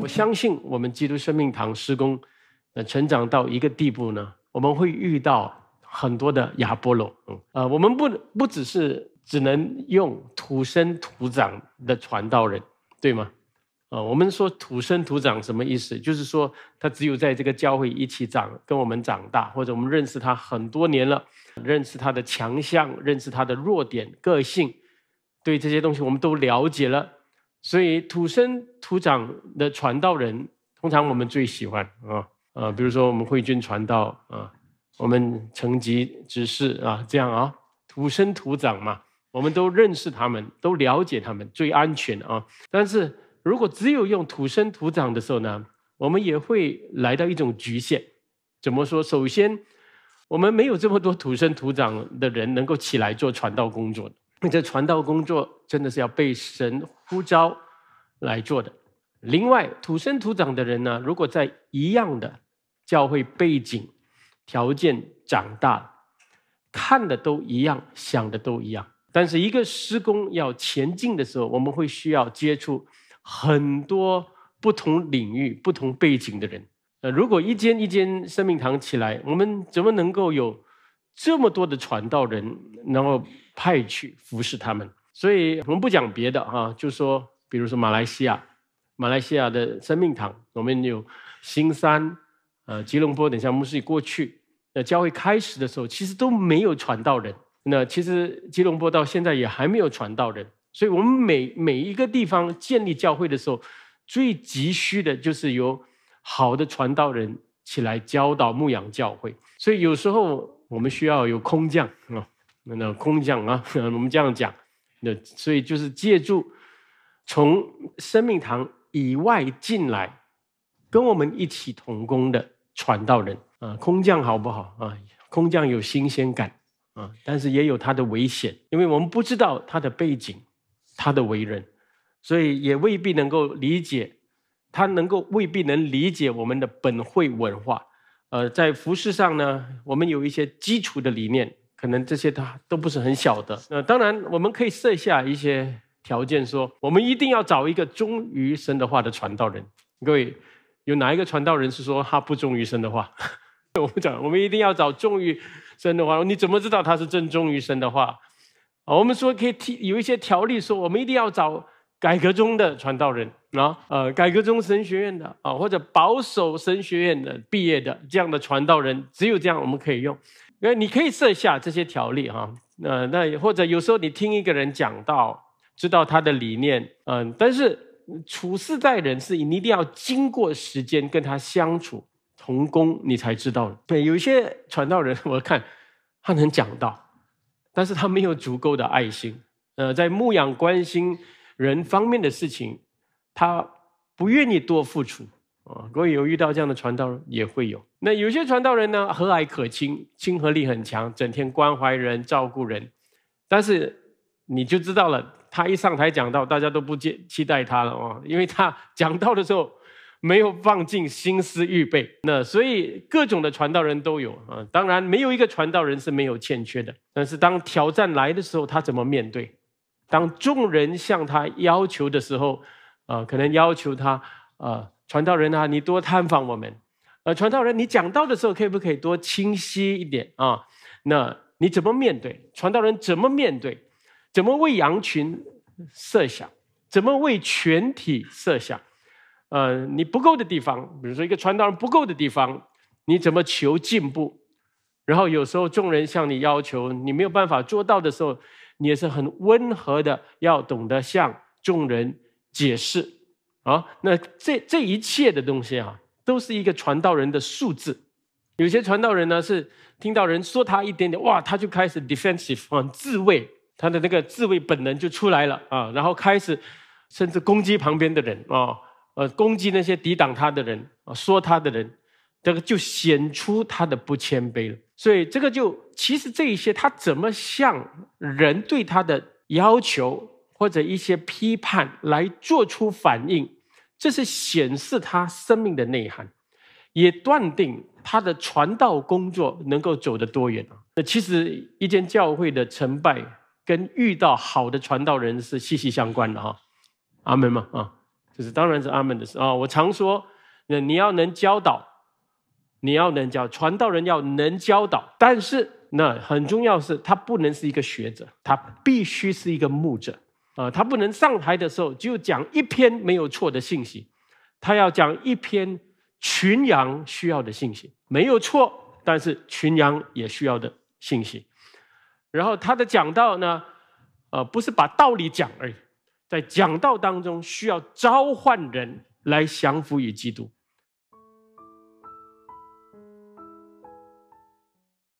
我相信我们基督生命堂施工，呃，成长到一个地步呢，我们会遇到很多的亚波罗。嗯，啊，我们不不只是只能用土生土长的传道人，对吗？啊，我们说土生土长什么意思？就是说他只有在这个教会一起长，跟我们长大，或者我们认识他很多年了，认识他的强项，认识他的弱点，个性。对这些东西我们都了解了，所以土生土长的传道人，通常我们最喜欢啊啊，比如说我们慧君传道啊，我们成吉执事啊，这样啊，土生土长嘛，我们都认识他们，都了解他们，最安全啊。但是如果只有用土生土长的时候呢，我们也会来到一种局限。怎么说？首先，我们没有这么多土生土长的人能够起来做传道工作的。你这传道工作真的是要被神呼召来做的。另外，土生土长的人呢，如果在一样的教会背景、条件长大，看的都一样，想的都一样。但是，一个施工要前进的时候，我们会需要接触很多不同领域、不同背景的人。呃，如果一间一间生命堂起来，我们怎么能够有？这么多的传道人，然后派去服侍他们，所以我们不讲别的哈，就说，比如说马来西亚，马来西亚的生命堂，我们有新山、呃吉隆坡等项目，过去那教会开始的时候，其实都没有传道人。那其实吉隆坡到现在也还没有传道人。所以我们每每一个地方建立教会的时候，最急需的就是有好的传道人起来教导牧养教会。所以有时候。我们需要有空降啊，那那空降啊，我们这样讲，那所以就是借助从生命堂以外进来，跟我们一起同工的传道人啊，空降好不好啊？空降有新鲜感啊，但是也有它的危险，因为我们不知道他的背景，他的为人，所以也未必能够理解，他能够未必能理解我们的本会文化。呃，在服饰上呢，我们有一些基础的理念，可能这些他都不是很晓得。那当然，我们可以设下一些条件，说我们一定要找一个忠于神的话的传道人。各位，有哪一个传道人是说他不忠于神的话？我不讲，我们一定要找忠于神的话。你怎么知道他是真忠于神的话？啊，我们说可以提有一些条例，说我们一定要找。改革中的传道人啊，呃，改革中神学院的啊，或者保守神学院的毕业的这样的传道人，只有这样我们可以用，因为你可以设下这些条例哈。那那或者有时候你听一个人讲到，知道他的理念，嗯，但是处世在人是你一定要经过时间跟他相处同工，你才知道。对，有一些传道人我看他能讲到，但是他没有足够的爱心，呃，在牧养关心。人方面的事情，他不愿意多付出啊。如果有遇到这样的传道人，也会有。那有些传道人呢，和蔼可亲，亲和力很强，整天关怀人、照顾人。但是你就知道了，他一上台讲道，大家都不接期待他了哦，因为他讲道的时候没有放进心思预备。那所以各种的传道人都有啊。当然，没有一个传道人是没有欠缺的。但是当挑战来的时候，他怎么面对？当众人向他要求的时候，呃，可能要求他，呃，传道人啊，你多探访我们；，呃，传道人，你讲道的时候，可不可以多清晰一点啊？那你怎么面对？传道人怎么面对？怎么为羊群设想？怎么为全体设想？呃，你不够的地方，比如说一个传道人不够的地方，你怎么求进步？然后有时候众人向你要求，你没有办法做到的时候。你也是很温和的，要懂得向众人解释啊。那这这一切的东西啊，都是一个传道人的素质。有些传道人呢，是听到人说他一点点哇，他就开始 defensive，啊，自卫，他的那个自卫本能就出来了啊，然后开始甚至攻击旁边的人啊，呃，攻击那些抵挡他的人、啊，说他的人，这个就显出他的不谦卑了。所以这个就其实这一些他怎么向人对他的要求或者一些批判来做出反应，这是显示他生命的内涵，也断定他的传道工作能够走得多远啊。那其实一间教会的成败跟遇到好的传道人是息息相关的啊。阿门嘛啊，就是当然是阿门的事啊。我常说，那你要能教导。你要能教传道人要能教导，但是那很重要是，他不能是一个学者，他必须是一个牧者啊！他不能上台的时候就讲一篇没有错的信息，他要讲一篇群羊需要的信息，没有错，但是群羊也需要的信息。然后他的讲道呢，呃，不是把道理讲而已，在讲道当中需要召唤人来降服于基督。